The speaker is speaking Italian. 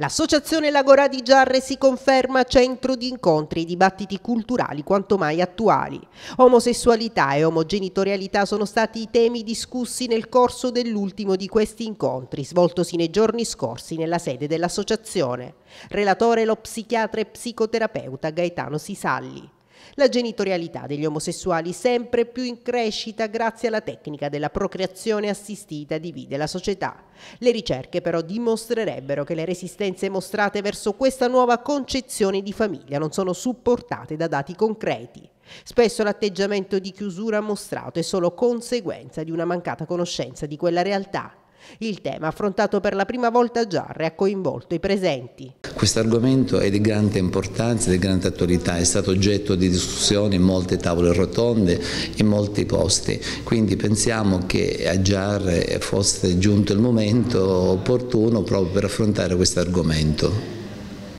L'associazione L'Agora di Giarre si conferma centro di incontri e dibattiti culturali quanto mai attuali. Omosessualità e omogenitorialità sono stati i temi discussi nel corso dell'ultimo di questi incontri, svoltosi nei giorni scorsi nella sede dell'associazione. Relatore lo psichiatra e psicoterapeuta Gaetano Sisalli. La genitorialità degli omosessuali sempre più in crescita grazie alla tecnica della procreazione assistita divide la società. Le ricerche però dimostrerebbero che le resistenze mostrate verso questa nuova concezione di famiglia non sono supportate da dati concreti. Spesso l'atteggiamento di chiusura mostrato è solo conseguenza di una mancata conoscenza di quella realtà il tema, affrontato per la prima volta a Giarre, ha coinvolto i presenti. Questo argomento è di grande importanza, di grande attualità, è stato oggetto di discussioni in molte tavole rotonde, in molti posti, quindi pensiamo che a Giarre fosse giunto il momento opportuno proprio per affrontare questo argomento.